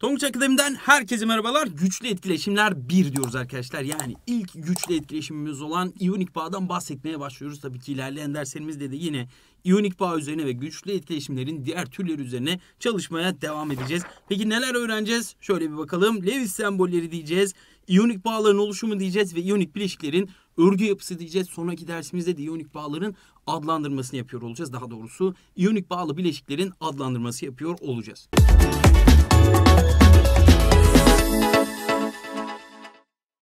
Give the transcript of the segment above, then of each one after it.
Tonguç Akademi'den herkese merhabalar. Güçlü etkileşimler 1 diyoruz arkadaşlar. Yani ilk güçlü etkileşimimiz olan iyonik bağdan bahsetmeye başlıyoruz. Tabii ki ilerleyen derslerimizde de yine iyonik bağ üzerine ve güçlü etkileşimlerin diğer türleri üzerine çalışmaya devam edeceğiz. Peki neler öğreneceğiz? Şöyle bir bakalım. Lewis sembolleri diyeceğiz. İyonik bağların oluşumu diyeceğiz ve iyonik bileşiklerin örgü yapısı diyeceğiz. Sonraki dersimizde de iyonik bağların adlandırmasını yapıyor olacağız. Daha doğrusu iyonik bağlı bileşiklerin adlandırması yapıyor olacağız. Müzik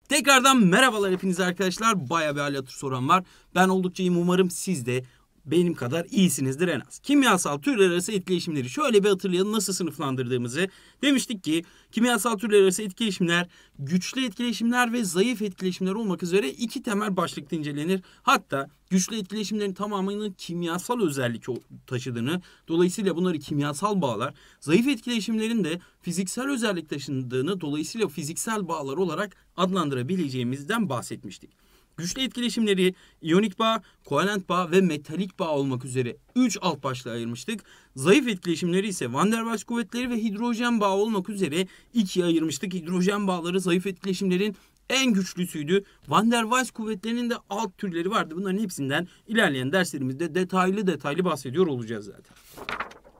Tekrardan merhabalar hepiniz arkadaşlar. Baya bir hala soran var. Ben oldukça iyiyim. Umarım siz de benim kadar iyisinizdir en az. Kimyasal türler arası etkileşimleri şöyle bir hatırlayalım nasıl sınıflandırdığımızı. Demiştik ki kimyasal türler arası etkileşimler güçlü etkileşimler ve zayıf etkileşimler olmak üzere iki temel başlıkta incelenir. Hatta güçlü etkileşimlerin tamamının kimyasal özellik taşıdığını, dolayısıyla bunları kimyasal bağlar, zayıf etkileşimlerin de fiziksel özellik taşıdığını, dolayısıyla fiziksel bağlar olarak adlandırabileceğimizden bahsetmiştik. Güçlü etkileşimleri iyonik bağ, kovalent bağ ve metalik bağ olmak üzere 3 alt başlığa ayırmıştık. Zayıf etkileşimleri ise van der Waals kuvvetleri ve hidrojen bağ olmak üzere ikiye ayırmıştık. Hidrojen bağları zayıf etkileşimlerin en güçlüsüydü. Van der Waals kuvvetlerinin de alt türleri vardı. Bunların hepsinden ilerleyen derslerimizde detaylı detaylı bahsediyor olacağız zaten.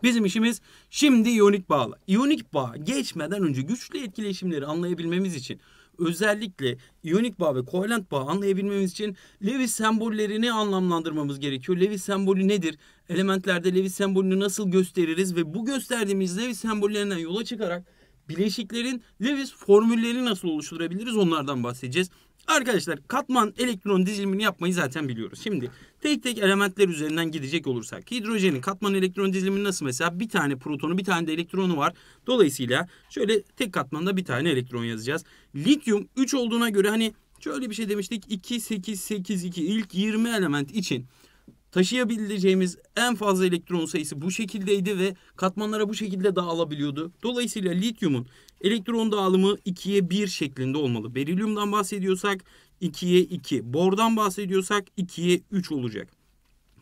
Bizim işimiz şimdi iyonik bağla. İyonik bağ geçmeden önce güçlü etkileşimleri anlayabilmemiz için özellikle iyonik bağ ve kovalent bağ anlayabilmemiz için Lewis sembollerini anlamlandırmamız gerekiyor. Lewis sembolü nedir? Elementlerde Lewis sembolünü nasıl gösteririz ve bu gösterdiğimiz Lewis sembollerinden yola çıkarak bileşiklerin Lewis formülleri nasıl oluşturabiliriz onlardan bahsedeceğiz. Arkadaşlar katman elektron dizilimini yapmayı zaten biliyoruz. Şimdi tek tek elementler üzerinden gidecek olursak hidrojenin katman elektron dizilimi nasıl mesela bir tane protonu bir tane de elektronu var. Dolayısıyla şöyle tek katmanda bir tane elektron yazacağız. Lityum 3 olduğuna göre hani şöyle bir şey demiştik 2 8 8 2 ilk 20 element için Taşıyabileceğimiz en fazla elektron sayısı bu şekildeydi ve katmanlara bu şekilde dağılabiliyordu. Dolayısıyla lityumun elektron dağılımı 2'ye 1 şeklinde olmalı. Berilyumdan bahsediyorsak 2'ye 2. Bordan bahsediyorsak 2'ye 3 olacak.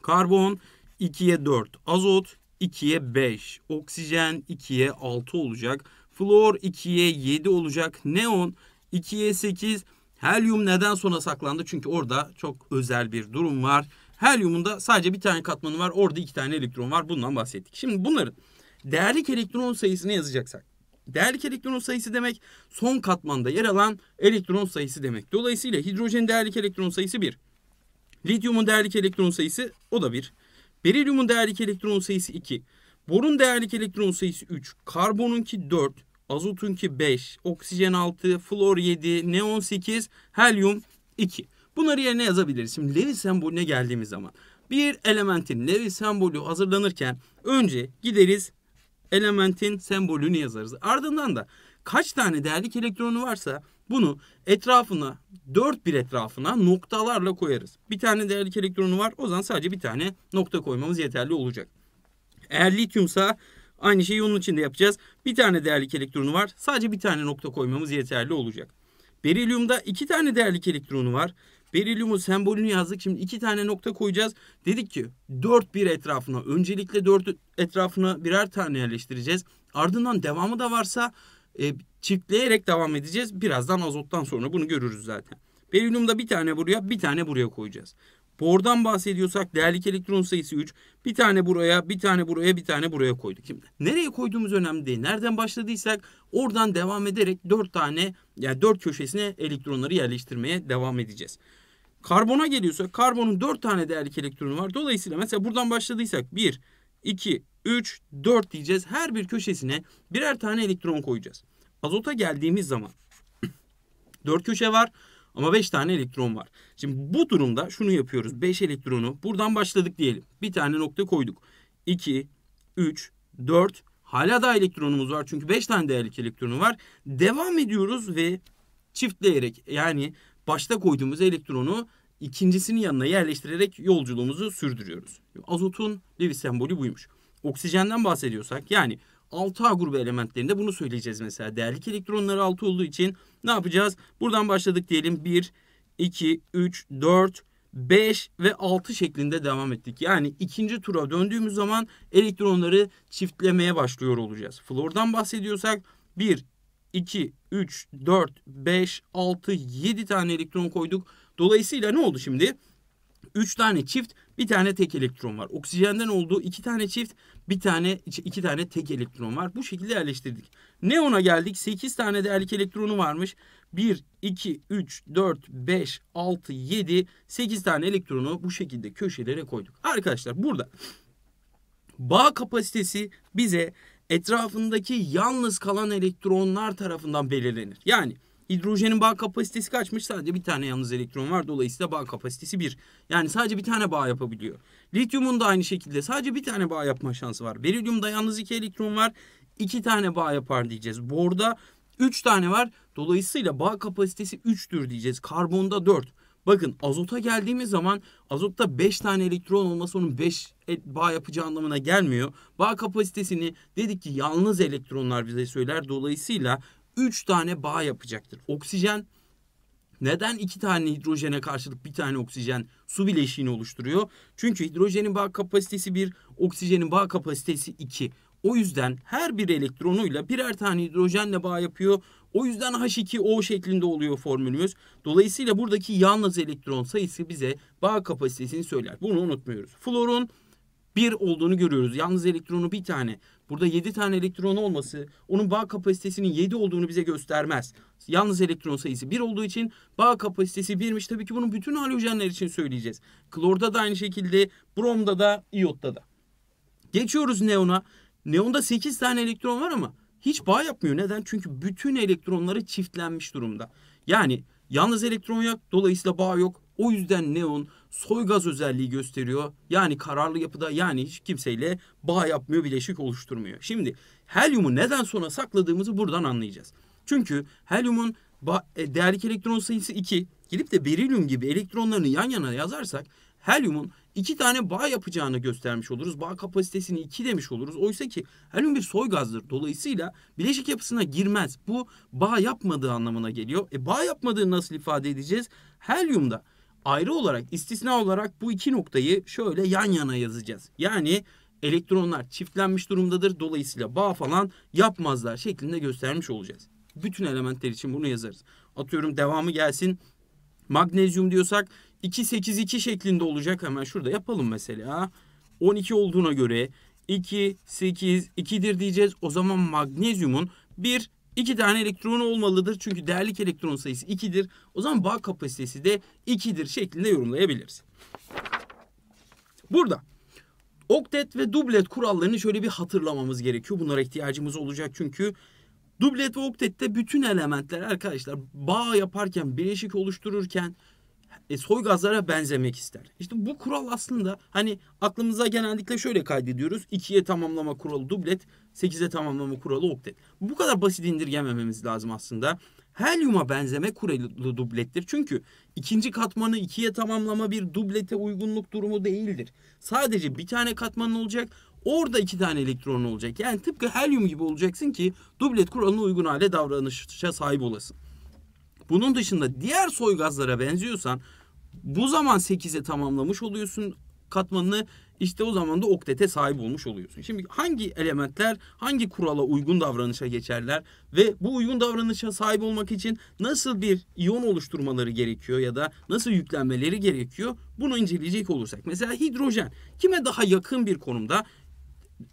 Karbon 2'ye 4. Azot 2'ye 5. Oksijen 2'ye 6 olacak. Flor 2'ye 7 olacak. Neon 2'ye 8. Helyum neden sona saklandı? Çünkü orada çok özel bir durum var. Helyumun da sadece bir tane katmanı var. Orada iki tane elektron var. Bundan bahsettik. Şimdi bunların değerlik elektron sayısını yazacaksak. Değerlik elektron sayısı demek son katmanda yer alan elektron sayısı demek. Dolayısıyla hidrojenin değerlik elektron sayısı 1. Lityumun değerlik elektron sayısı o da 1. Berilyumun değerlik elektron sayısı 2. Borun değerlik elektron sayısı 3. Karbonunki 4. Azotunki 5. Oksijen 6. Flor 7. Neon 8. Helyum 2. Bunları yerine yazabiliriz. Şimdi Lewis sembolüne geldiğimiz zaman bir elementin Lewis sembolü hazırlanırken önce gideriz elementin sembolünü yazarız. Ardından da kaç tane değerlik elektronu varsa bunu etrafına dört bir etrafına noktalarla koyarız. Bir tane değerlik elektronu var o zaman sadece bir tane nokta koymamız yeterli olacak. Eğer lityumsa aynı şeyi onun için de yapacağız. Bir tane değerlik elektronu var sadece bir tane nokta koymamız yeterli olacak. Berilyumda iki tane değerlik elektronu var. Berilyumun sembolünü yazdık. Şimdi iki tane nokta koyacağız. Dedik ki dört bir etrafına öncelikle dört etrafına birer tane yerleştireceğiz. Ardından devamı da varsa e, çiftleyerek devam edeceğiz. Birazdan azottan sonra bunu görürüz zaten. Berilyumda bir tane buraya bir tane buraya koyacağız. Bordan bahsediyorsak değerli elektron sayısı 3. Bir tane buraya, bir tane buraya, bir tane buraya koyduk. Şimdi nereye koyduğumuz önemli değil. Nereden başladıysak oradan devam ederek 4 tane yani 4 köşesine elektronları yerleştirmeye devam edeceğiz. Karbona geliyorsa karbonun 4 tane değerli elektronu var. Dolayısıyla mesela buradan başladıysak 1, 2, 3, 4 diyeceğiz. Her bir köşesine birer tane elektron koyacağız. Azota geldiğimiz zaman 4 köşe var ama 5 tane elektron var. Şimdi bu durumda şunu yapıyoruz. 5 elektronu buradan başladık diyelim. Bir tane nokta koyduk. 2, 3, 4 hala da elektronumuz var. Çünkü 5 tane değerli elektronu var. Devam ediyoruz ve çiftleyerek yani başta koyduğumuz elektronu ikincisinin yanına yerleştirerek yolculuğumuzu sürdürüyoruz. Azotun Lewis sembolü buymuş. Oksijenden bahsediyorsak yani 6A grubu elementlerinde bunu söyleyeceğiz mesela. Değerlik elektronları 6 olduğu için ne yapacağız? Buradan başladık diyelim 1, 2, 3, 4, 5 ve 6 şeklinde devam ettik. Yani ikinci tura döndüğümüz zaman elektronları çiftlemeye başlıyor olacağız. Flordan bahsediyorsak 1, 2, 3, 4, 5, 6, 7 tane elektron koyduk. Dolayısıyla ne oldu şimdi? 3 tane çift bir tane tek elektron var. Oksijenden olduğu 2 tane çift bir tane 2 tane tek elektron var. Bu şekilde yerleştirdik. Neona geldik. 8 tane değerlik elektronu varmış. 1, 2, 3, 4, 5, 6, 7, 8 tane elektronu bu şekilde köşelere koyduk. Arkadaşlar burada bağ kapasitesi bize etrafındaki yalnız kalan elektronlar tarafından belirlenir. Yani hidrojenin bağ kapasitesi kaçmış sadece bir tane yalnız elektron var dolayısıyla bağ kapasitesi 1. Yani sadece bir tane bağ yapabiliyor. Lityumun da aynı şekilde sadece bir tane bağ yapma şansı var. Berilyumda yalnız iki elektron var iki tane bağ yapar diyeceğiz. Borda 3 tane var. Dolayısıyla bağ kapasitesi 3'tür diyeceğiz. Karbonda 4. Bakın azota geldiğimiz zaman azotta 5 tane elektron olması onun 5 bağ yapacağı anlamına gelmiyor. Bağ kapasitesini dedik ki yalnız elektronlar bize söyler. Dolayısıyla 3 tane bağ yapacaktır. Oksijen neden iki tane hidrojene karşılık bir tane oksijen su bileşiğini oluşturuyor? Çünkü hidrojenin bağ kapasitesi 1, oksijenin bağ kapasitesi 2. O yüzden her bir elektronuyla birer tane hidrojenle bağ yapıyor. O yüzden H2O şeklinde oluyor formülümüz. Dolayısıyla buradaki yalnız elektron sayısı bize bağ kapasitesini söyler. Bunu unutmuyoruz. Florun 1 olduğunu görüyoruz. Yalnız elektronu bir tane. Burada 7 tane elektron olması onun bağ kapasitesinin 7 olduğunu bize göstermez. Yalnız elektron sayısı 1 olduğu için bağ kapasitesi 1'miş. Tabii ki bunu bütün halojenler için söyleyeceğiz. Klorda da aynı şekilde, bromda da, iyotta da. Geçiyoruz neona. Neonda 8 tane elektron var ama hiç bağ yapmıyor. Neden? Çünkü bütün elektronları çiftlenmiş durumda. Yani yalnız elektron yok, dolayısıyla bağ yok. O yüzden neon gaz özelliği gösteriyor. Yani kararlı yapıda yani hiç kimseyle bağ yapmıyor, bileşik oluşturmuyor. Şimdi helyumu neden sonra sakladığımızı buradan anlayacağız. Çünkü helyumun e, değerlik elektron sayısı 2. Gelip de berilyum gibi elektronlarını yan yana yazarsak helyumun iki tane bağ yapacağını göstermiş oluruz. Bağ kapasitesini iki demiş oluruz. Oysa ki helyum bir soy gazdır. Dolayısıyla bileşik yapısına girmez. Bu bağ yapmadığı anlamına geliyor. E bağ yapmadığı nasıl ifade edeceğiz? Helyumda ayrı olarak istisna olarak bu iki noktayı şöyle yan yana yazacağız. Yani elektronlar çiftlenmiş durumdadır. Dolayısıyla bağ falan yapmazlar şeklinde göstermiş olacağız. Bütün elementler için bunu yazarız. Atıyorum devamı gelsin. Magnezyum diyorsak 282 şeklinde olacak hemen şurada yapalım mesela. 12 olduğuna göre 2 8 2'dir diyeceğiz. O zaman magnezyumun bir iki tane elektronu olmalıdır. Çünkü değerlik elektron sayısı 2'dir. O zaman bağ kapasitesi de 2'dir şeklinde yorumlayabiliriz. Burada oktet ve dublet kurallarını şöyle bir hatırlamamız gerekiyor. Bunlara ihtiyacımız olacak çünkü dublet ve oktette bütün elementler arkadaşlar bağ yaparken bileşik oluştururken e, soygazlara benzemek ister. İşte bu kural aslında hani aklımıza genellikle şöyle kaydediyoruz. 2'ye tamamlama kuralı dublet, 8'e tamamlama kuralı oktet. Bu kadar basit indirgemememiz lazım aslında. Helyuma benzeme kuralı dublettir. Çünkü ikinci katmanı ikiye tamamlama bir dublete uygunluk durumu değildir. Sadece bir tane katmanın olacak. Orada iki tane elektron olacak. Yani tıpkı helyum gibi olacaksın ki dublet kuralına uygun hale davranışa sahip olasın. Bunun dışında diğer soygazlara benziyorsan bu zaman 8'e tamamlamış oluyorsun katmanını işte o zaman da oktete sahip olmuş oluyorsun. Şimdi hangi elementler hangi kurala uygun davranışa geçerler ve bu uygun davranışa sahip olmak için nasıl bir iyon oluşturmaları gerekiyor ya da nasıl yüklenmeleri gerekiyor bunu inceleyecek olursak. Mesela hidrojen kime daha yakın bir konumda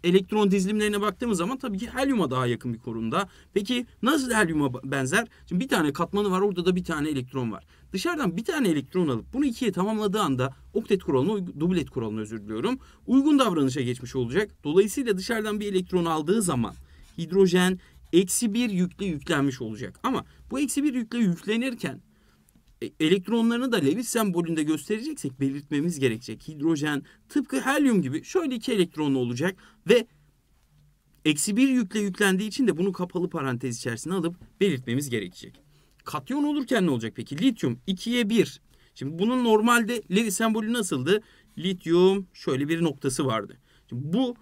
elektron dizilimlerine baktığımız zaman tabii ki helyuma daha yakın bir konumda. Peki nasıl helyuma benzer? Şimdi bir tane katmanı var orada da bir tane elektron var. Dışarıdan bir tane elektron alıp bunu ikiye tamamladığı anda oktet kuralını, dublet kuralını özür diliyorum. Uygun davranışa geçmiş olacak. Dolayısıyla dışarıdan bir elektron aldığı zaman hidrojen eksi bir yükle yüklenmiş olacak. Ama bu eksi bir yükle yüklenirken e, elektronlarını da Lewis sembolünde göstereceksek belirtmemiz gerekecek. Hidrojen tıpkı helyum gibi şöyle iki elektronlu olacak ve eksi bir yükle yüklendiği için de bunu kapalı parantez içerisine alıp belirtmemiz gerekecek. Katyon olurken ne olacak peki? Lityum 2'ye 1. Şimdi bunun normalde Lewis sembolü nasıldı? Lityum şöyle bir noktası vardı. Şimdi bu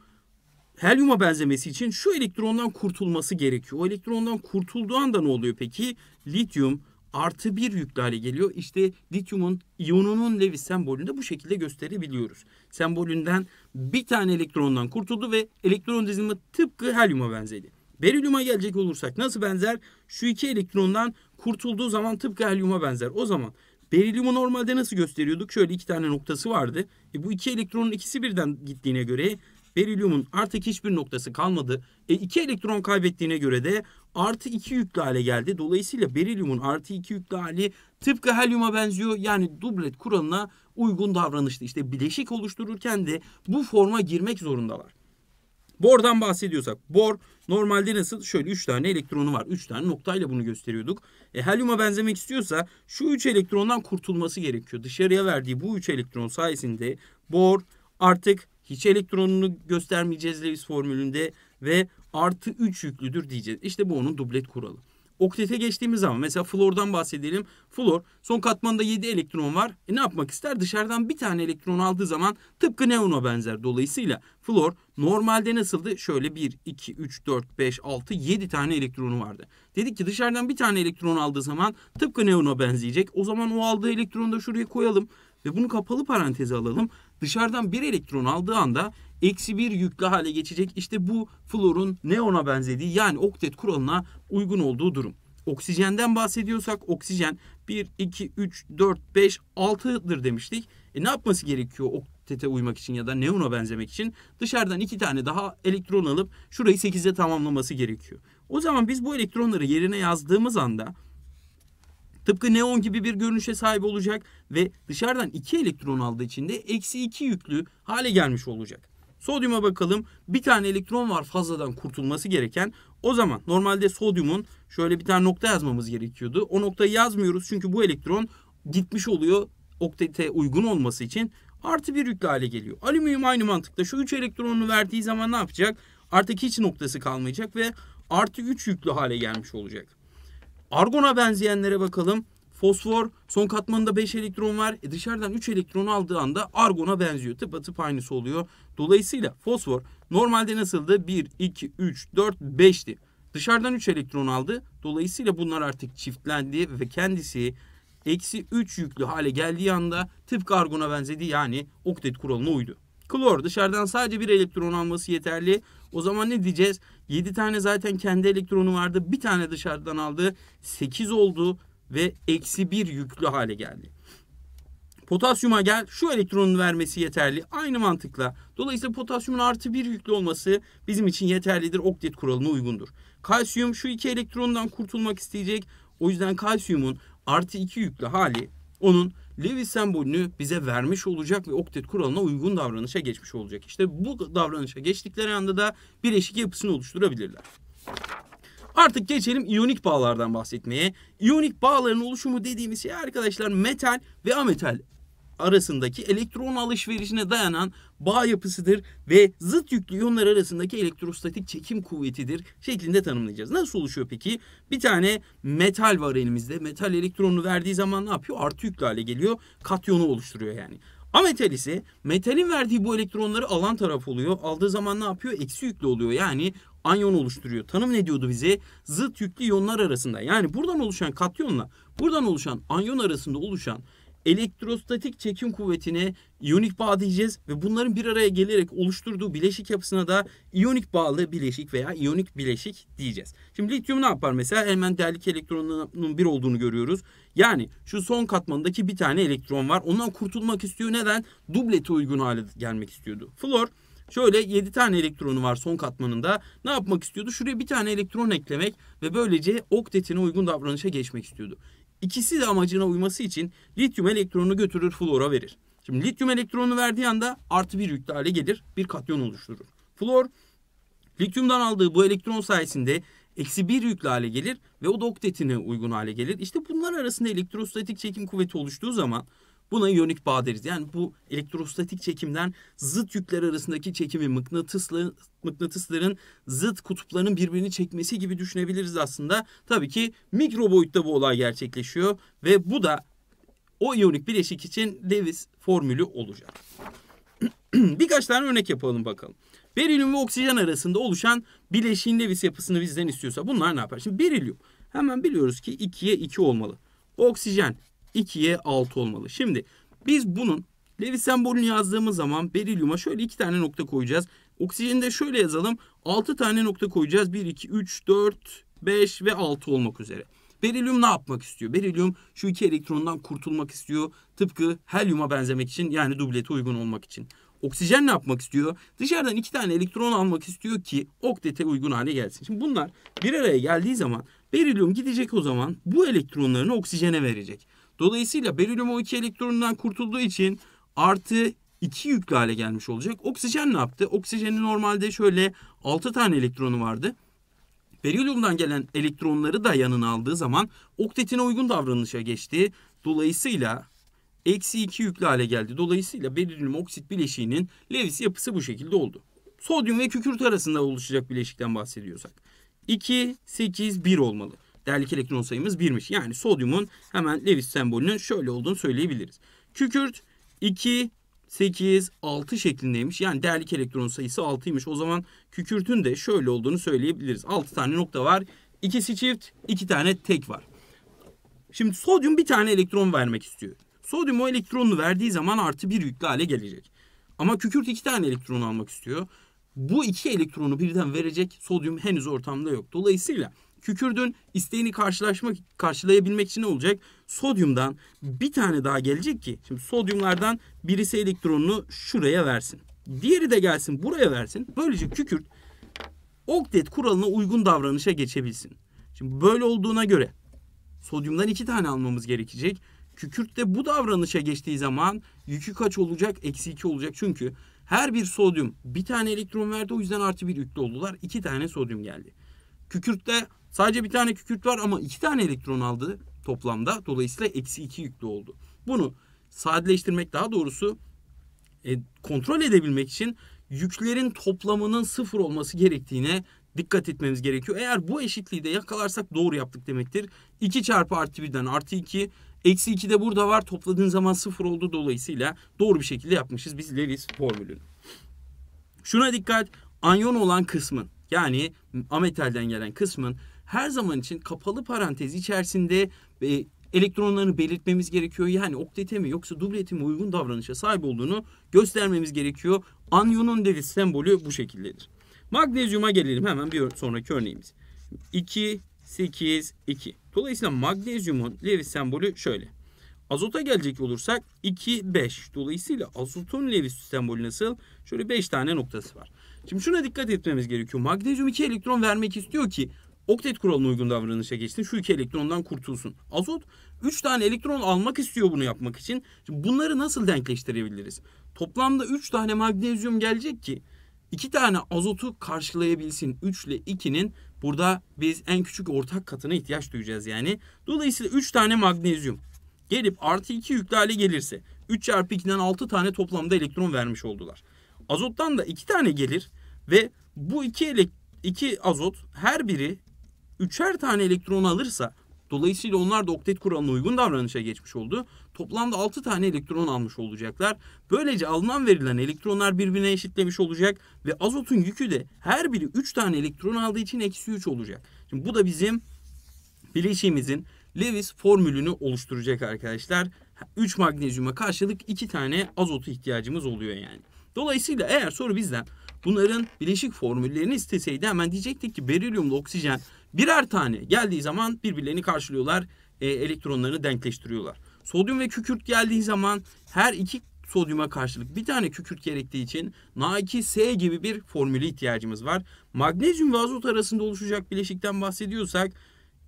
helyuma benzemesi için şu elektrondan kurtulması gerekiyor. O elektrondan kurtulduğu anda ne oluyor peki? Lityum artı bir yüklü hale geliyor. İşte lityumun iyonunun Lewis sembolünü bu şekilde gösterebiliyoruz. Sembolünden bir tane elektrondan kurtuldu ve elektron dizilimi tıpkı helyuma benzedi. Berilyuma gelecek olursak nasıl benzer? Şu iki elektrondan kurtulduğu zaman tıpkı helyuma benzer. O zaman Berilyumu normalde nasıl gösteriyorduk? Şöyle iki tane noktası vardı. E bu iki elektronun ikisi birden gittiğine göre berilyumun artık hiçbir noktası kalmadı. E 2 elektron kaybettiğine göre de artı iki yüklü hale geldi. Dolayısıyla berilyumun artı iki yüklü hali tıpkı helyuma benziyor. Yani dublet kuralına uygun davranışlı. İşte bileşik oluştururken de bu forma girmek zorundalar. Bor'dan bahsediyorsak bor normalde nasıl? Şöyle 3 tane elektronu var. 3 tane noktayla bunu gösteriyorduk. E, helyuma benzemek istiyorsa şu 3 elektrondan kurtulması gerekiyor. Dışarıya verdiği bu 3 elektron sayesinde bor artık hiç elektronunu göstermeyeceğiz Lewis formülünde ve artı 3 yüklüdür diyeceğiz. İşte bu onun dublet kuralı. Oktete geçtiğimiz zaman mesela flordan bahsedelim. Flor son katmanda 7 elektron var. E ne yapmak ister? Dışarıdan bir tane elektron aldığı zaman tıpkı neona benzer. Dolayısıyla flor normalde nasıldı? Şöyle 1, 2, 3, 4, 5, 6, 7 tane elektronu vardı. Dedik ki dışarıdan bir tane elektron aldığı zaman tıpkı neona benzeyecek. O zaman o aldığı elektronu da şuraya koyalım ve bunu kapalı paranteze alalım dışarıdan bir elektron aldığı anda eksi bir yüklü hale geçecek. İşte bu florun neona benzediği yani oktet kuralına uygun olduğu durum. Oksijenden bahsediyorsak oksijen 1, 2, 3, 4, 5, 6'dır demiştik. E ne yapması gerekiyor oktete uymak için ya da neona benzemek için? Dışarıdan iki tane daha elektron alıp şurayı 8'e tamamlaması gerekiyor. O zaman biz bu elektronları yerine yazdığımız anda Tıpkı neon gibi bir görünüşe sahip olacak ve dışarıdan 2 elektron aldığı için de eksi 2 yüklü hale gelmiş olacak. Sodyuma bakalım. Bir tane elektron var fazladan kurtulması gereken. O zaman normalde sodyumun şöyle bir tane nokta yazmamız gerekiyordu. O noktayı yazmıyoruz çünkü bu elektron gitmiş oluyor oktete uygun olması için. Artı bir yüklü hale geliyor. Alüminyum aynı mantıkta şu 3 elektronunu verdiği zaman ne yapacak? Artık hiç noktası kalmayacak ve artı 3 yüklü hale gelmiş olacak. Argon'a benzeyenlere bakalım. Fosfor son katmanında 5 elektron var. E dışarıdan 3 elektron aldığı anda argona benziyor. Tıpatıp aynısı oluyor. Dolayısıyla fosfor normalde nasıldı? 1, 2, 3, 4, 5'ti. Dışarıdan 3 elektron aldı. Dolayısıyla bunlar artık çiftlendi ve kendisi eksi 3 yüklü hale geldiği anda tıpkı argona benzedi. Yani oktet kuralına uydu. Klor dışarıdan sadece bir elektron alması yeterli. O zaman ne diyeceğiz? 7 tane zaten kendi elektronu vardı. Bir tane dışarıdan aldı. 8 oldu ve eksi 1 yüklü hale geldi. Potasyuma gel şu elektronun vermesi yeterli. Aynı mantıkla. Dolayısıyla potasyumun artı bir yüklü olması bizim için yeterlidir. Oktet kuralına uygundur. Kalsiyum şu iki elektrondan kurtulmak isteyecek. O yüzden kalsiyumun artı iki yüklü hali onun Lewis bu bize vermiş olacak ve oktet kuralına uygun davranışa geçmiş olacak. İşte bu davranışa geçtikleri anda da bir eşik yapısını oluşturabilirler. Artık geçelim iyonik bağlardan bahsetmeye. İyonik bağların oluşumu dediğimiz şey arkadaşlar metal ve ametal arasındaki elektron alışverişine dayanan bağ yapısıdır ve zıt yüklü iyonlar arasındaki elektrostatik çekim kuvvetidir şeklinde tanımlayacağız. Nasıl oluşuyor peki? Bir tane metal var elimizde. Metal elektronunu verdiği zaman ne yapıyor? Artı yüklü hale geliyor. Katyonu oluşturuyor yani. Ametal ise metalin verdiği bu elektronları alan taraf oluyor. Aldığı zaman ne yapıyor? Eksi yüklü oluyor. Yani anyon oluşturuyor. Tanım ne diyordu bize? Zıt yüklü iyonlar arasında. Yani buradan oluşan katyonla buradan oluşan anyon arasında oluşan elektrostatik çekim kuvvetine iyonik bağ diyeceğiz ve bunların bir araya gelerek oluşturduğu bileşik yapısına da iyonik bağlı bileşik veya iyonik bileşik diyeceğiz. Şimdi lityum ne yapar mesela? Hemen değerlik elektronunun bir olduğunu görüyoruz. Yani şu son katmandaki bir tane elektron var. Ondan kurtulmak istiyor. Neden? Dublete uygun hale gelmek istiyordu. Flor Şöyle 7 tane elektronu var son katmanında. Ne yapmak istiyordu? Şuraya bir tane elektron eklemek ve böylece oktetine uygun davranışa geçmek istiyordu. İkisi de amacına uyması için lityum elektronunu götürür flora verir. Şimdi lityum elektronunu verdiği anda artı bir yüklü hale gelir bir katyon oluşturur. Flor lityumdan aldığı bu elektron sayesinde eksi bir yüklü hale gelir ve o da oktetine uygun hale gelir. İşte bunlar arasında elektrostatik çekim kuvveti oluştuğu zaman Buna yönük bağ deriz. Yani bu elektrostatik çekimden zıt yükler arasındaki çekimi mıknatısla, mıknatısların zıt kutuplarının birbirini çekmesi gibi düşünebiliriz aslında. Tabii ki mikro boyutta bu olay gerçekleşiyor ve bu da o iyonik bileşik için Lewis formülü olacak. Birkaç tane örnek yapalım bakalım. Berilyum ve oksijen arasında oluşan bileşiğin Lewis yapısını bizden istiyorsa bunlar ne yapar? Şimdi berilyum hemen biliyoruz ki 2'ye 2 olmalı. Oksijen 2'ye 6 olmalı. Şimdi biz bunun Lewis sembolünü yazdığımız zaman berilyuma şöyle iki tane nokta koyacağız. Oksijeni de şöyle yazalım. 6 tane nokta koyacağız. 1, 2, 3, 4, 5 ve 6 olmak üzere. Berilyum ne yapmak istiyor? Berilyum şu iki elektrondan kurtulmak istiyor. Tıpkı helyuma benzemek için yani dublete uygun olmak için. Oksijen ne yapmak istiyor? Dışarıdan iki tane elektron almak istiyor ki oktete uygun hale gelsin. Şimdi bunlar bir araya geldiği zaman berilyum gidecek o zaman bu elektronlarını oksijene verecek. Dolayısıyla berilyum o iki elektronundan kurtulduğu için artı 2 yüklü hale gelmiş olacak. Oksijen ne yaptı? Oksijenin normalde şöyle 6 tane elektronu vardı. Berilyumdan gelen elektronları da yanına aldığı zaman oktetine uygun davranışa geçti. Dolayısıyla eksi 2 yüklü hale geldi. Dolayısıyla berilyum oksit bileşiğinin Lewis yapısı bu şekilde oldu. Sodyum ve kükürt arasında oluşacak bileşikten bahsediyorsak. 2, 8, 1 olmalı değerlik elektron sayımız 1'miş. Yani sodyumun hemen Lewis sembolünün şöyle olduğunu söyleyebiliriz. Kükürt 2, 8, 6 şeklindeymiş. Yani değerlik elektron sayısı 6'ymış. O zaman kükürtün de şöyle olduğunu söyleyebiliriz. 6 tane nokta var. İkisi çift, 2 tane tek var. Şimdi sodyum bir tane elektron vermek istiyor. Sodyum o elektronunu verdiği zaman artı bir yüklü hale gelecek. Ama kükürt iki tane elektron almak istiyor. Bu iki elektronu birden verecek sodyum henüz ortamda yok. Dolayısıyla Kükürdün isteğini karşılaşmak karşılayabilmek için ne olacak? Sodyumdan bir tane daha gelecek ki. Şimdi sodyumlardan birisi elektronunu şuraya versin. Diğeri de gelsin buraya versin. Böylece kükürt oktet kuralına uygun davranışa geçebilsin. Şimdi böyle olduğuna göre sodyumdan iki tane almamız gerekecek. Kükürt de bu davranışa geçtiği zaman yükü kaç olacak? Eksi iki olacak. Çünkü her bir sodyum bir tane elektron verdi o yüzden artı bir yüklü oldular. İki tane sodyum geldi. Kükürt de Sadece bir tane kükürt var ama iki tane elektron aldı toplamda. Dolayısıyla eksi iki yüklü oldu. Bunu sadeleştirmek daha doğrusu e, kontrol edebilmek için yüklerin toplamının sıfır olması gerektiğine dikkat etmemiz gerekiyor. Eğer bu eşitliği de yakalarsak doğru yaptık demektir. 2 çarpı artı 1'den artı 2. Eksi 2 de burada var. Topladığın zaman sıfır oldu. Dolayısıyla doğru bir şekilde yapmışız biz Lewis formülünü. Şuna dikkat. Anyon olan kısmın yani ametalden gelen kısmın her zaman için kapalı parantez içerisinde e, elektronlarını belirtmemiz gerekiyor. Yani oktete mi yoksa dublete mi uygun davranışa sahip olduğunu göstermemiz gerekiyor. Anyonun devi sembolü bu şekildedir. Magnezyuma gelelim hemen bir sonraki örneğimiz. 2, 8, 2. Dolayısıyla magnezyumun Levy sembolü şöyle. Azota gelecek olursak 2, 5. Dolayısıyla azotun Levy sembolü nasıl? Şöyle 5 tane noktası var. Şimdi şuna dikkat etmemiz gerekiyor. Magnezyum 2 elektron vermek istiyor ki oktet kuralına uygun davranışa geçsin. Şu iki elektrondan kurtulsun. Azot 3 tane elektron almak istiyor bunu yapmak için. Şimdi bunları nasıl denkleştirebiliriz? Toplamda 3 tane magnezyum gelecek ki 2 tane azotu karşılayabilsin. 3 ile 2'nin burada biz en küçük ortak katına ihtiyaç duyacağız yani. Dolayısıyla 3 tane magnezyum gelip artı 2 yüklü hale gelirse 3 çarpı 2'den 6 tane toplamda elektron vermiş oldular. Azottan da 2 tane gelir ve bu 2 elektron iki azot her biri üçer tane elektron alırsa dolayısıyla onlar da oktet kuralına uygun davranışa geçmiş oldu. Toplamda 6 tane elektron almış olacaklar. Böylece alınan verilen elektronlar birbirine eşitlemiş olacak ve azotun yükü de her biri 3 tane elektron aldığı için eksi 3 olacak. Şimdi bu da bizim bileşiğimizin Lewis formülünü oluşturacak arkadaşlar. 3 magnezyuma karşılık 2 tane azotu ihtiyacımız oluyor yani. Dolayısıyla eğer soru bizden bunların bileşik formüllerini isteseydi hemen diyecektik ki berilyumla oksijen birer tane geldiği zaman birbirlerini karşılıyorlar. E, elektronlarını denkleştiriyorlar. Sodyum ve kükürt geldiği zaman her iki sodyuma karşılık bir tane kükürt gerektiği için Na2S gibi bir formülü ihtiyacımız var. Magnezyum ve azot arasında oluşacak bileşikten bahsediyorsak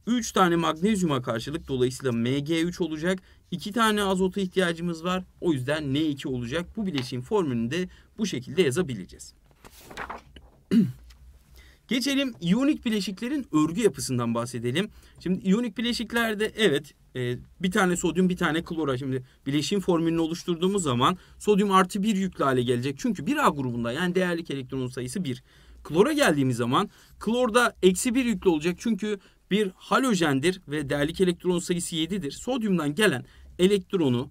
3 tane magnezyuma karşılık dolayısıyla Mg3 olacak. 2 tane azota ihtiyacımız var. O yüzden N2 olacak. Bu bileşiğin formülünü de bu şekilde yazabileceğiz. Geçelim iyonik bileşiklerin örgü yapısından bahsedelim. Şimdi iyonik bileşiklerde evet e, bir tane sodyum bir tane klora şimdi bileşim formülünü oluşturduğumuz zaman sodyum artı bir yüklü hale gelecek. Çünkü bir A grubunda yani değerlik elektronun sayısı bir. Klora geldiğimiz zaman klorda eksi bir yüklü olacak çünkü bir halojendir ve değerlik elektronun sayısı 7'dir. Sodyumdan gelen elektronu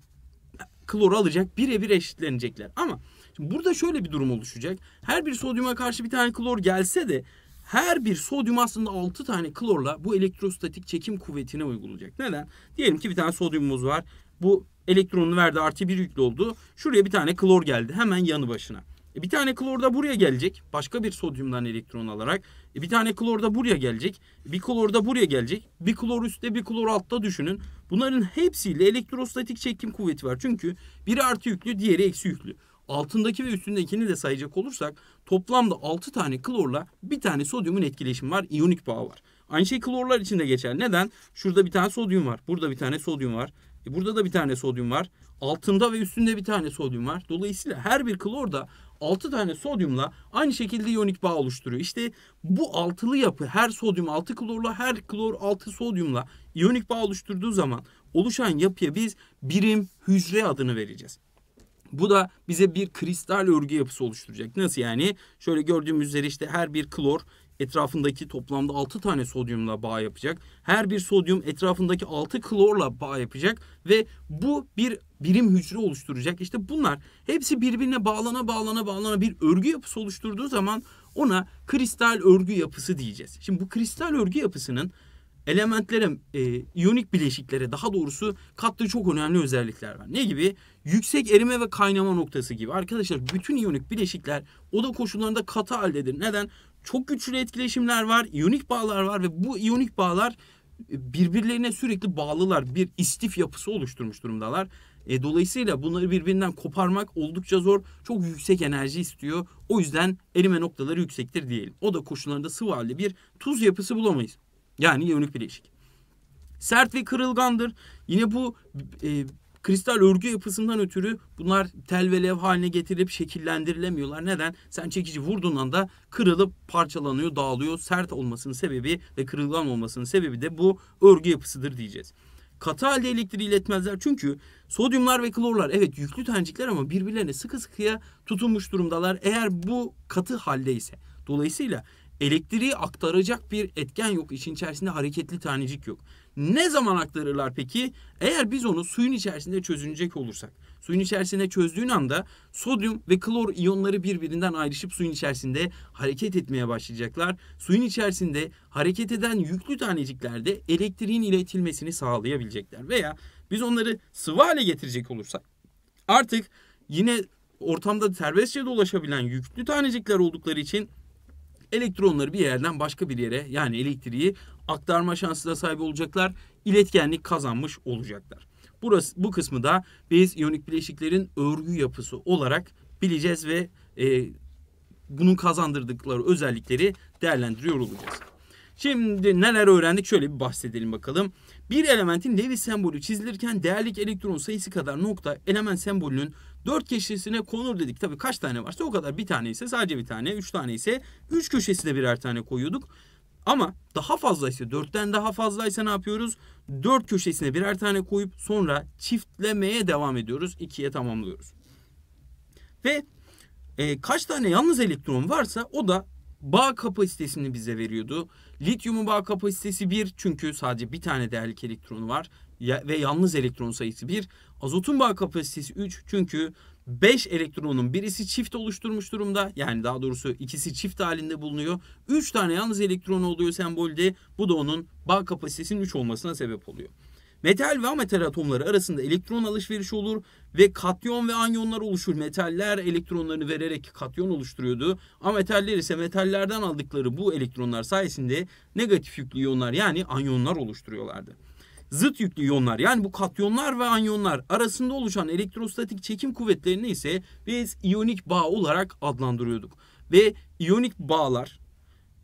klor alacak birebir eşitlenecekler ama burada şöyle bir durum oluşacak. Her bir sodyuma karşı bir tane klor gelse de her bir sodyum aslında 6 tane klorla bu elektrostatik çekim kuvvetine uygulayacak. Neden? Diyelim ki bir tane sodyumumuz var. Bu elektronunu verdi artı bir yüklü oldu. Şuraya bir tane klor geldi hemen yanı başına. E bir tane klor da buraya gelecek. Başka bir sodyumdan elektron alarak. E bir tane klor da buraya gelecek. E, bir klor da buraya gelecek. Bir klor üstte bir klor altta düşünün. Bunların hepsiyle elektrostatik çekim kuvveti var. Çünkü biri artı yüklü diğeri eksi yüklü altındaki ve üstündekini de sayacak olursak toplamda 6 tane klorla bir tane sodyumun etkileşimi var. İyonik bağı var. Aynı şey klorlar için de geçer. Neden? Şurada bir tane sodyum var. Burada bir tane sodyum var. E burada da bir tane sodyum var. Altında ve üstünde bir tane sodyum var. Dolayısıyla her bir klor da 6 tane sodyumla aynı şekilde iyonik bağ oluşturuyor. İşte bu altılı yapı her sodyum 6 klorla her klor 6 sodyumla iyonik bağ oluşturduğu zaman oluşan yapıya biz birim hücre adını vereceğiz. Bu da bize bir kristal örgü yapısı oluşturacak. Nasıl yani? Şöyle gördüğümüz üzere işte her bir klor etrafındaki toplamda 6 tane sodyumla bağ yapacak. Her bir sodyum etrafındaki 6 klorla bağ yapacak ve bu bir birim hücre oluşturacak. İşte bunlar hepsi birbirine bağlana bağlana bağlana bir örgü yapısı oluşturduğu zaman ona kristal örgü yapısı diyeceğiz. Şimdi bu kristal örgü yapısının elementlere, e, iyonik bileşiklere daha doğrusu kattığı çok önemli özellikler var. Ne gibi? Yüksek erime ve kaynama noktası gibi. Arkadaşlar bütün iyonik bileşikler oda koşullarında katı haldedir. Neden? Çok güçlü etkileşimler var, iyonik bağlar var ve bu iyonik bağlar e, birbirlerine sürekli bağlılar. Bir istif yapısı oluşturmuş durumdalar. E, dolayısıyla bunları birbirinden koparmak oldukça zor. Çok yüksek enerji istiyor. O yüzden erime noktaları yüksektir diyelim. O da koşullarında sıvı halde bir tuz yapısı bulamayız. Yani yönük bileşik. Sert ve kırılgandır. Yine bu e, kristal örgü yapısından ötürü bunlar tel ve lev haline getirilip şekillendirilemiyorlar. Neden? Sen çekici vurduğun anda kırılıp parçalanıyor, dağılıyor. Sert olmasının sebebi ve kırılgan olmasının sebebi de bu örgü yapısıdır diyeceğiz. Katı halde elektriği iletmezler çünkü sodyumlar ve klorlar evet yüklü tanecikler ama birbirlerine sıkı sıkıya tutunmuş durumdalar. Eğer bu katı halde ise Dolayısıyla elektriği aktaracak bir etken yok. İşin içerisinde hareketli tanecik yok. Ne zaman aktarırlar peki? Eğer biz onu suyun içerisinde çözünecek olursak. Suyun içerisinde çözdüğün anda sodyum ve klor iyonları birbirinden ayrışıp suyun içerisinde hareket etmeye başlayacaklar. Suyun içerisinde hareket eden yüklü taneciklerde elektriğin iletilmesini sağlayabilecekler. Veya biz onları sıvı hale getirecek olursak artık yine ortamda serbestçe dolaşabilen yüklü tanecikler oldukları için elektronları bir yerden başka bir yere yani elektriği aktarma şansı da sahip olacaklar. İletkenlik kazanmış olacaklar. Burası, bu kısmı da biz iyonik bileşiklerin örgü yapısı olarak bileceğiz ve e, bunun kazandırdıkları özellikleri değerlendiriyor olacağız. Şimdi neler öğrendik şöyle bir bahsedelim bakalım. Bir elementin Lewis sembolü çizilirken değerlik elektron sayısı kadar nokta element sembolünün Dört köşesine konur dedik. Tabii kaç tane varsa o kadar. Bir tane ise sadece bir tane. Üç tane ise üç köşesine birer tane koyuyorduk. Ama daha fazlaysa dörtten daha fazlaysa ne yapıyoruz? Dört köşesine birer tane koyup sonra çiftlemeye devam ediyoruz. ikiye tamamlıyoruz. Ve e, kaç tane yalnız elektron varsa o da bağ kapasitesini bize veriyordu. Lityumun bağ kapasitesi 1 çünkü sadece bir tane değerlik elektronu var ve yalnız elektron sayısı 1. Azotun bağ kapasitesi 3 çünkü 5 elektronun birisi çift oluşturmuş durumda. Yani daha doğrusu ikisi çift halinde bulunuyor. 3 tane yalnız elektron oluyor sembolde. Bu da onun bağ kapasitesinin 3 olmasına sebep oluyor. Metal ve ametal atomları arasında elektron alışverişi olur ve katyon ve anyonlar oluşur. Metaller elektronlarını vererek katyon oluşturuyordu. Ametaller ise metallerden aldıkları bu elektronlar sayesinde negatif yüklü iyonlar yani anyonlar oluşturuyorlardı zıt yüklü iyonlar yani bu katyonlar ve anyonlar arasında oluşan elektrostatik çekim kuvvetlerini ise biz iyonik bağ olarak adlandırıyorduk. Ve iyonik bağlar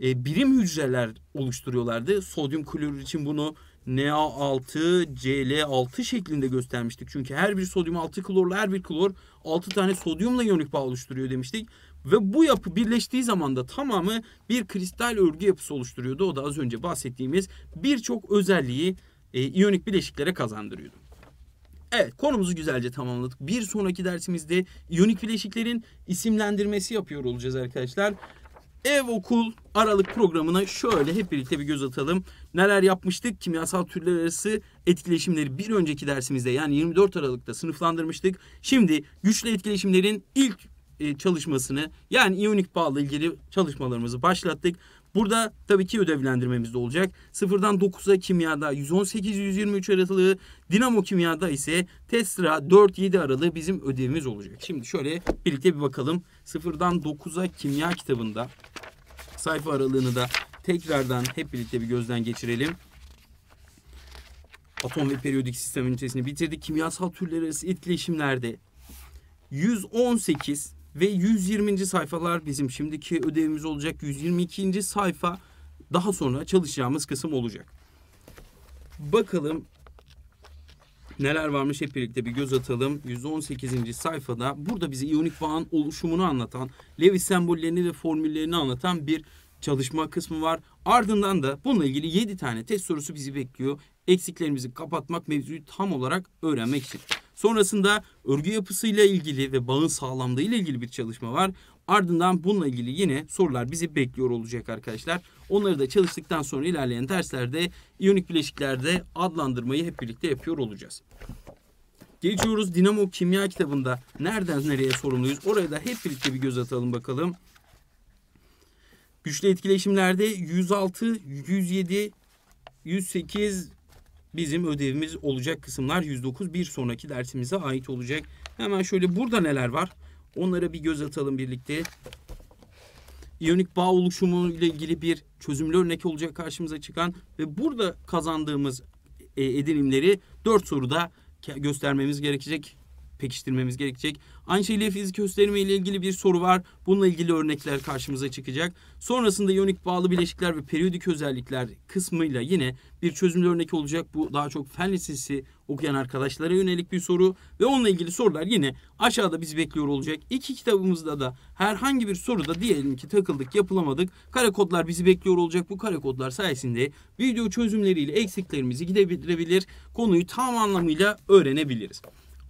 e, birim hücreler oluşturuyorlardı. Sodyum klorür için bunu Na6, Cl6 şeklinde göstermiştik. Çünkü her bir sodyum 6 klorla her bir klor 6 tane sodyumla iyonik bağ oluşturuyor demiştik. Ve bu yapı birleştiği zaman da tamamı bir kristal örgü yapısı oluşturuyordu. O da az önce bahsettiğimiz birçok özelliği e, iyonik bileşiklere kazandırıyordu. Evet konumuzu güzelce tamamladık. Bir sonraki dersimizde iyonik bileşiklerin isimlendirmesi yapıyor olacağız arkadaşlar. Ev okul aralık programına şöyle hep birlikte bir göz atalım. Neler yapmıştık? Kimyasal türler arası etkileşimleri bir önceki dersimizde yani 24 Aralık'ta sınıflandırmıştık. Şimdi güçlü etkileşimlerin ilk e, çalışmasını yani Ionic Pa'la ilgili çalışmalarımızı başlattık. Burada tabii ki ödevlendirmemiz de olacak. Sıfırdan 9'a kimyada 118-123 aralığı, dinamo kimyada ise Tesla 4-7 aralığı bizim ödevimiz olacak. Şimdi şöyle birlikte bir bakalım. Sıfırdan 9'a kimya kitabında sayfa aralığını da tekrardan hep birlikte bir gözden geçirelim. Atom ve periyodik sistem ünitesini bitirdik. Kimyasal türler arası etkileşimlerde 118 ve 120. sayfalar bizim şimdiki ödevimiz olacak. 122. sayfa daha sonra çalışacağımız kısım olacak. Bakalım neler varmış hep birlikte bir göz atalım. 118. sayfada burada bize iyonik bağın oluşumunu anlatan, Lewis sembollerini ve formüllerini anlatan bir çalışma kısmı var. Ardından da bununla ilgili 7 tane test sorusu bizi bekliyor. Eksiklerimizi kapatmak, mevzuyu tam olarak öğrenmek için. Sonrasında örgü yapısıyla ilgili ve bağın sağlamlığı ile ilgili bir çalışma var. Ardından bununla ilgili yine sorular bizi bekliyor olacak arkadaşlar. Onları da çalıştıktan sonra ilerleyen derslerde iyonik bileşiklerde adlandırmayı hep birlikte yapıyor olacağız. Geçiyoruz Dinamo Kimya kitabında nereden nereye sorumluyuz? Oraya da hep birlikte bir göz atalım bakalım. Güçlü etkileşimlerde 106, 107, 108, bizim ödevimiz olacak kısımlar 109 bir sonraki dersimize ait olacak. Hemen şöyle burada neler var? Onlara bir göz atalım birlikte. İyonik bağ oluşumu ile ilgili bir çözümlü örnek olacak karşımıza çıkan ve burada kazandığımız e, edinimleri 4 soruda göstermemiz gerekecek pekiştirmemiz gerekecek. Aynı şekilde fizik österimi ile ilgili bir soru var. Bununla ilgili örnekler karşımıza çıkacak. Sonrasında iyonik bağlı bileşikler ve periyodik özellikler kısmıyla yine bir çözümlü örnek olacak. Bu daha çok fen lisesi okuyan arkadaşlara yönelik bir soru ve onunla ilgili sorular yine aşağıda bizi bekliyor olacak. İki kitabımızda da herhangi bir soruda diyelim ki takıldık yapılamadık. Kare kodlar bizi bekliyor olacak. Bu kare kodlar sayesinde video çözümleriyle eksiklerimizi gidebilebilir. Konuyu tam anlamıyla öğrenebiliriz.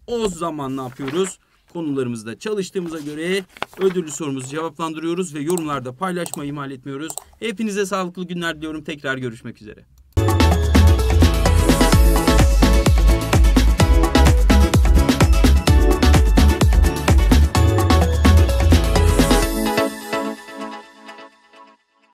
O zaman ne yapıyoruz? Konularımızda çalıştığımıza göre ödüllü sorumuzu cevaplandırıyoruz ve yorumlarda paylaşmayı ihmal etmiyoruz. Hepinize sağlıklı günler diliyorum. Tekrar görüşmek üzere.